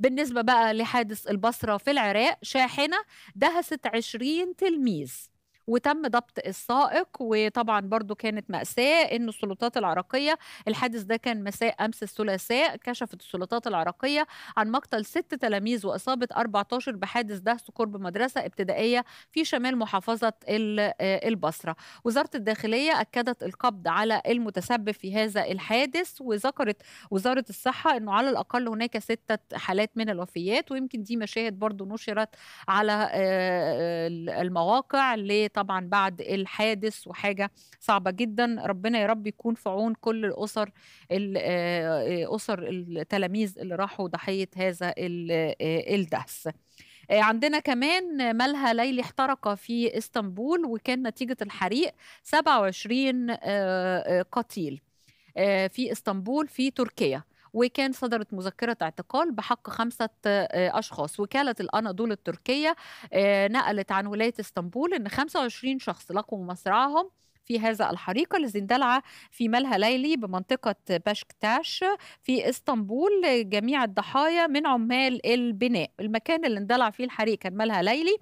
بالنسبة بقى لحادث البصرة في العراق شاحنة دهست 20 تلميذ وتم ضبط السائق وطبعا برضو كانت مأساة أن السلطات العراقية الحادث ده كان مساء أمس الثلاثاء كشفت السلطات العراقية عن مقتل ست تلاميذ وإصابة 14 بحادث دهس قرب مدرسة ابتدائية في شمال محافظة آه، البصرة وزارة الداخلية أكدت القبض على المتسبب في هذا الحادث وذكرت وزارة الصحة أنه على الأقل هناك ستة حالات من الوفيات ويمكن دي مشاهد برضو نشرت على آه، آه، المواقع اللي طبعا بعد الحادث وحاجه صعبه جدا ربنا يا رب يكون في عون كل الاسر آه، اسر التلاميذ اللي راحوا ضحيه هذا آه، الدهس آه، عندنا كمان ملهى ليلي احترق في اسطنبول وكان نتيجه الحريق 27 قتيل في اسطنبول في تركيا وكان صدرت مذكرة اعتقال بحق خمسة آه، أشخاص وكالة الأناضول التركية آه، نقلت عن ولاية اسطنبول أن 25 شخص لقوا مصرعهم في هذا الحريق الذي اندلع في ملهى ليلي بمنطقة باشكتاش في اسطنبول جميع الضحايا من عمال البناء المكان اللي اندلع فيه الحريق كان ملهى ليلي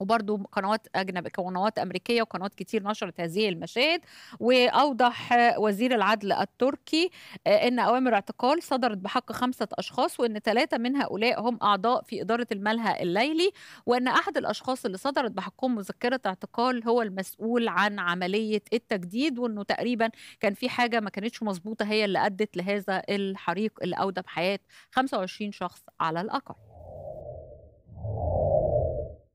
وبرضه قنوات اجنبيه قنوات امريكيه وقنوات كتير نشرت هذه المشاهد واوضح وزير العدل التركي آه، ان اوامر اعتقال صدرت بحق خمسه اشخاص وان ثلاثه من هؤلاء هم اعضاء في اداره الملهى الليلي وان احد الاشخاص اللي صدرت بحقهم مذكره اعتقال هو المسؤول عن عمليه التجديد وانه تقريبا كان في حاجه ما كانتش مظبوطه هي اللي ادت لهذا الحريق اللي اودى بحياه 25 شخص على الاقل